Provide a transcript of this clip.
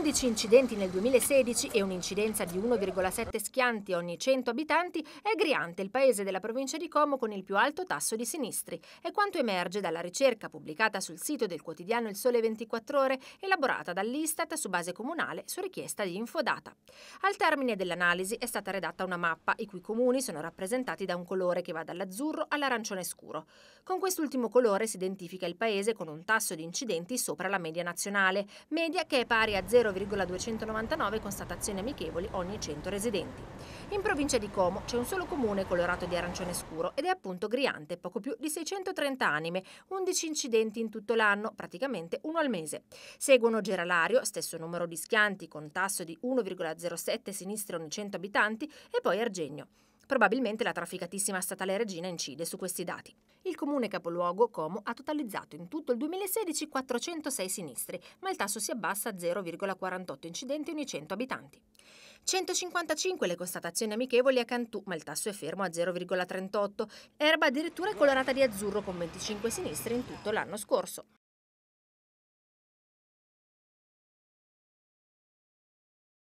11 incidenti nel 2016 e un'incidenza di 1,7 schianti ogni 100 abitanti, è Griante il paese della provincia di Como con il più alto tasso di sinistri. È quanto emerge dalla ricerca pubblicata sul sito del quotidiano Il Sole 24 Ore, elaborata dall'Istat su base comunale su richiesta di Infodata. Al termine dell'analisi è stata redatta una mappa, i cui comuni sono rappresentati da un colore che va dall'azzurro all'arancione scuro. Con quest'ultimo colore si identifica il paese con un tasso di incidenti sopra la media nazionale, media che è pari a 0,5 0,299 constatazioni amichevoli ogni 100 residenti. In provincia di Como c'è un solo comune colorato di arancione scuro ed è appunto Griante, poco più di 630 anime, 11 incidenti in tutto l'anno, praticamente uno al mese. Seguono Geralario, stesso numero di schianti con tasso di 1,07 sinistri ogni 100 abitanti e poi Argenio. Probabilmente la trafficatissima statale Regina incide su questi dati. Il comune capoluogo Como ha totalizzato in tutto il 2016 406 sinistri, ma il tasso si abbassa a 0,48 incidenti ogni 100 abitanti. 155 le constatazioni amichevoli a Cantù, ma il tasso è fermo a 0,38. Erba addirittura colorata di azzurro con 25 sinistri in tutto l'anno scorso.